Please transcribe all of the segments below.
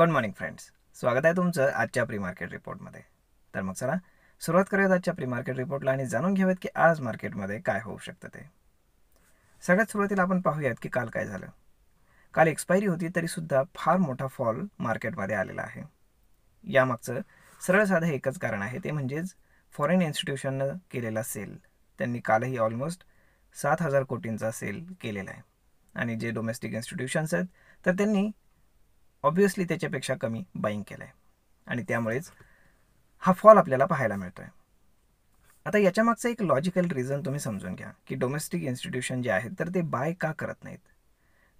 good morning friends स्वागत आहे तुमचं आजच्या प्री मार्केट रिपोर्टमध्ये तर मग चला सुरुवात करूयात आजच्या प्री मार्केट रिपोर्टला आणि जाणून घेऊयात की आज मार्केटमध्ये काय होऊ शकतं ते सगळ्यात सुरुवातीला आपण पाहूयात की काल काय झालं काल एक्सपायरी होती तरीसुद्धा फार मोठा फॉल मार्केटमध्ये आलेला आहे यामागचं सरळ साधं एकच कारण आहे ते म्हणजेच फॉरेन इन्स्टिट्यूशननं केलेला सेल त्यांनी कालही ऑलमोस्ट सात हजार कोटींचा सेल केलेला आहे आणि जे डोमेस्टिक इन्स्टिट्यूशन्स आहेत तर त्यांनी ऑब्व्हियसली त्याच्यापेक्षा कमी बाईंग केलं आहे आणि त्यामुळेच हा फॉल आपल्याला पाहायला मिळतो आहे आता याच्यामागचं एक लॉजिकल रिझन तुम्ही समजून घ्या की डोमेस्टिक इन्स्टिट्यूशन जे आहेत तर ते बाय का करत नाहीत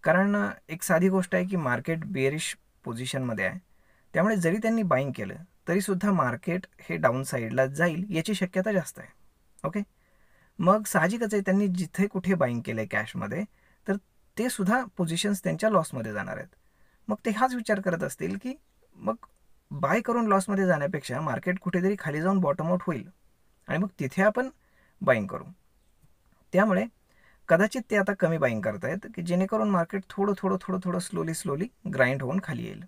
कारण एक साधी गोष्ट आहे की मार्केट बेरिश पोझिशनमध्ये आहे त्यामुळे जरी त्यांनी बाईंग केलं तरीसुद्धा मार्केट हे डाऊन साईडला जाईल याची शक्यता जास्त आहे ओके मग साहजिकच आहे त्यांनी जिथे कुठे बाईंग केलं आहे कॅशमध्ये तर ते सुद्धा पोझिशन्स त्यांच्या लॉसमध्ये जाणार आहेत मग ते हाच विचार करत असतील की मग बाय करून लॉसमध्ये जाण्यापेक्षा मार्केट कुठेतरी खाली जाऊन बॉटम आउट होईल आणि मग तिथे आपण बाईंग करू त्यामुळे कदाचित ते आता कमी बाईंग करतायत की जेणेकरून मार्केट थोडं थोडं थोडं थोडं स्लोली स्लोली ग्राइंड होऊन खाली येईल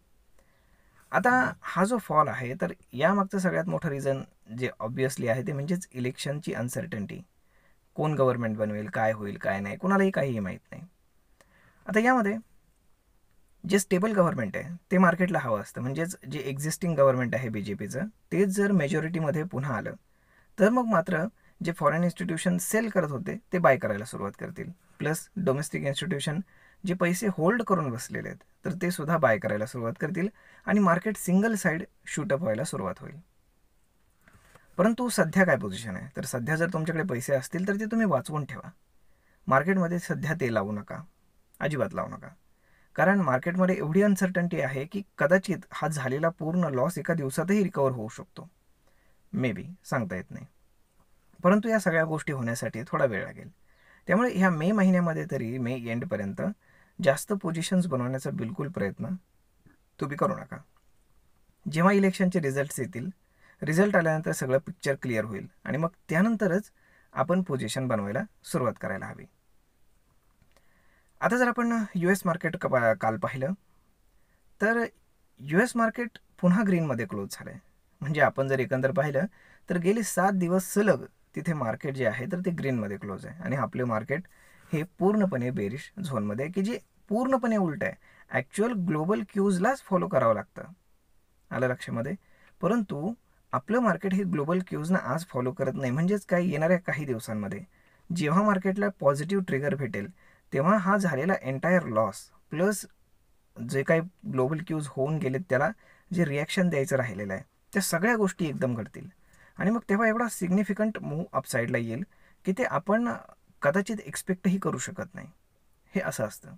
आता हा जो फॉल आहे तर यामागचं सगळ्यात मोठं रिझन जे ऑब्वियसली आहे ते म्हणजेच इलेक्शनची अनसर्टन्टी कोण गव्हर्नमेंट बनवेल काय होईल काय नाही कोणालाही काहीही माहीत नाही आता यामध्ये जे स्टेबल गव्हर्नमेंट आहे ते मार्केटला हवं असतं म्हणजेच जे एक्झिस्टिंग गव्हर्नमेंट आहे बी जे पीचं तेच जर मेजॉरिटीमध्ये पुन्हा आलं तर मग मात्र जे फॉरेन इन्स्टिट्यूशन सेल करत होते ते बाय करायला सुरुवात करतील प्लस डोमेस्टिक इन्स्टिट्यूशन जे पैसे होल्ड करून बसलेले आहेत तर ते सुद्धा बाय करायला सुरुवात करतील आणि मार्केट सिंगल साईड शूटअप व्हायला सुरुवात होईल परंतु सध्या काय पोझिशन आहे तर सध्या जर तुमच्याकडे पैसे असतील तर ते तुम्ही वाचवून ठेवा मार्केटमध्ये सध्या ते लावू नका अजिबात लावू नका कारण मार्केटमध्ये एवढी अनसर्टन्टी आहे की कदाचित हा झालेला पूर्ण लॉस एका दिवसातही रिकवर होऊ शकतो मे बी सांगता येत नाही परंतु या सगळ्या गोष्टी होण्यासाठी थोडा वेळ लागेल त्यामुळे ह्या मे महिन्यामध्ये तरी मे एंडपर्यंत जास्त पोझिशन्स बनवण्याचा बिलकुल प्रयत्न तुम्ही करू नका जेव्हा इलेक्शनचे रिझल्ट्स येतील रिझल्ट आल्यानंतर सगळं पिक्चर क्लिअर होईल आणि मग त्यानंतरच आपण पोझिशन बनवायला सुरुवात करायला हवी आता जर आपण यू एस मार्केट का काल पाहिलं तर यू एस मार्केट पुन्हा ग्रीनमध्ये क्लोज झालं आहे म्हणजे आपण जर एकंदर पाहिलं तर गेले सात दिवस सलग तिथे मार्केट जे आहे तर ते ग्रीनमध्ये क्लोज आहे आणि आपले मार्केट हे पूर्णपणे बेरिश झोनमध्ये आहे की जे पूर्णपणे उलट आहे ॲक्च्युअल ग्लोबल क्यूजलाच फॉलो करावं लागतं आलं लक्षामध्ये परंतु आपलं मार्केट हे ग्लोबल क्यूजना आज फॉलो करत नाही म्हणजेच काही येणाऱ्या काही दिवसांमध्ये जेव्हा मार्केटला पॉझिटिव्ह ट्रिगर भेटेल तेव्हा हा झालेला एन्टायर लॉस प्लस जे काही ग्लोबल क्यूज होऊन गेलेत त्याला जे रिॲक्शन द्यायचं राहिलेलं आहे त्या सगळ्या गोष्टी एकदम घडतील आणि मग तेव्हा एवढा सिग्निफिकंट मूव अपसाईडला येईल की ते आपण कदाचित एक्सपेक्टही करू शकत नाही हे असं असतं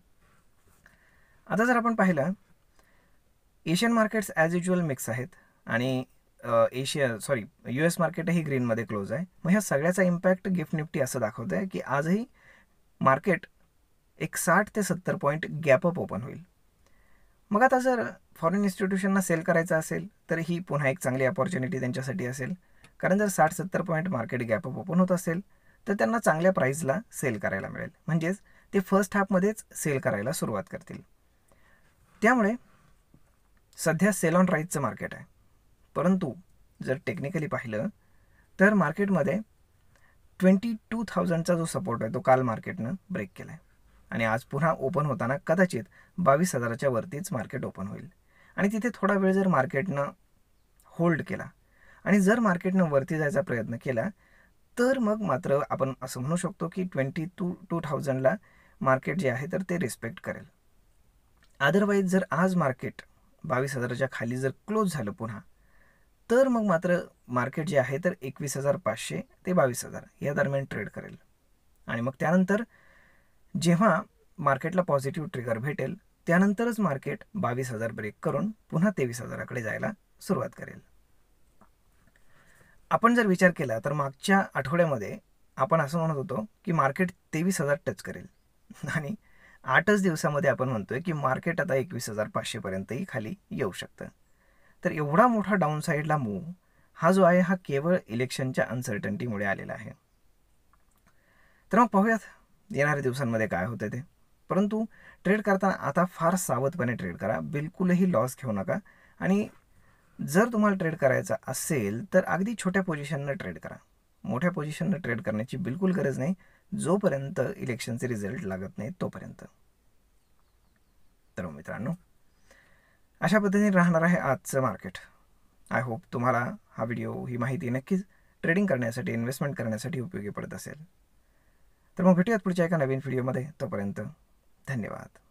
आता जर आपण पाहिलं Asian markets as usual mix आहेत आणि एशिया सॉरी यू एस मार्केटही ग्रीनमध्ये क्लोज आहे मग ह्या सगळ्याचा इम्पॅक्ट गिफ्ट निफ्टी असं दाखवतं आहे की आजही मार्केट एक साठ ते सत्तर पॉईंट गॅपअप ओपन होईल मग आता जर फॉरेन इन्स्टिट्यूशनना सेल करायचं असेल तर ही पुन्हा एक चांगली अपॉर्च्युनिटी त्यांच्यासाठी असेल कारण जर साठ सत्तर पॉईंट मार्केट गॅपअप ओपन होत असेल तर त्यांना चांगल्या प्राईजला सेल करायला मिळेल म्हणजेच ते फर्स्ट हाफमध्येच सेल करायला सुरुवात करतील त्यामुळे सध्या सेल ऑन राईजचं मार्केट आहे परंतु जर टेक्निकली पाहिलं तर मार्केटमध्ये ट्वेंटी टू थाउजंडचा जो सपोर्ट आहे तो काल मार्केटनं ब्रेक केला आहे आणि आज पुन्हा ओपन होताना कदाचित बावीस हजाराच्या वरतीच मार्केट ओपन होईल आणि तिथे थोडा वेळ जर मार्केटनं होल्ड केला आणि जर मार्केटनं वरती जायचा प्रयत्न केला तर मग मात्र आपण असं म्हणू शकतो की ट्वेंटी टू टू थाउजंडला मार्केट जे आहे तर ते रिस्पेक्ट करेल अदरवाईज जर आज मार्केट बावीस हजाराच्या खाली जर क्लोज झालं पुन्हा तर मग मात्र मार्केट जे आहे तर एकवीस हजार पाचशे ते बावीस हजार या दरम्यान ट्रेड करेल आणि मग त्यानंतर जेव्हा मार्केटला पॉझिटिव्ह ट्रिगर भेटेल त्यानंतरच मार्केट बावीस हजार ब्रेक करून पुन्हा तेवीस हजाराकडे जायला सुरुवात करेल आपण जर विचार केला तर मागच्या आठवड्यामध्ये आपण असं म्हणत होतो की मार्केट तेवीस हजार टच करेल आणि आठच दिवसामध्ये आपण म्हणतोय की मार्केट आता एकवीस हजार पाचशेपर्यंतही खाली येऊ शकतं तर एवढा मोठा डाऊन साईडला मूव हा जो आहे हा केवळ इलेक्शनच्या अनसर्टन्टीमुळे आलेला आहे तर मग पाहूयात येणाऱ्या दिवसांमध्ये काय होते ते परंतु ट्रेड करताना आता फार सावधपणे ट्रेड करा बिलकुलही लॉस घेऊ नका आणि जर तुम्हाला ट्रेड करायचा असेल तर अगदी छोट्या पोझिशननं ट्रेड करा मोठ्या पोझिशननं ट्रेड करण्याची बिलकुल गरज नाही जोपर्यंत इलेक्शनचे रिझल्ट लागत नाही तोपर्यंत तर मित्रांनो अशा पद्धतीने राहणार आहे आजचं मार्केट आय होप तुम्हाला हा व्हिडिओ ही माहिती नक्कीच ट्रेडिंग करण्यासाठी इन्व्हेस्टमेंट करण्यासाठी उपयोगी पडत असेल तर मग भेटूयात पुढच्या एका नवीन व्हिडिओमध्ये तोपर्यंत धन्यवाद